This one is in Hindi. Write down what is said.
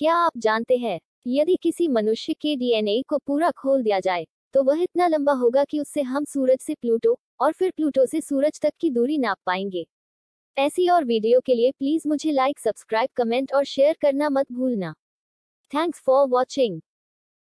क्या आप जानते हैं यदि किसी मनुष्य के डीएनए को पूरा खोल दिया जाए तो वह इतना लंबा होगा कि उससे हम सूरज से प्लूटो और फिर प्लूटो से सूरज तक की दूरी नाप पाएंगे ऐसी और वीडियो के लिए प्लीज मुझे लाइक सब्सक्राइब कमेंट और शेयर करना मत भूलना थैंक्स फॉर वॉचिंग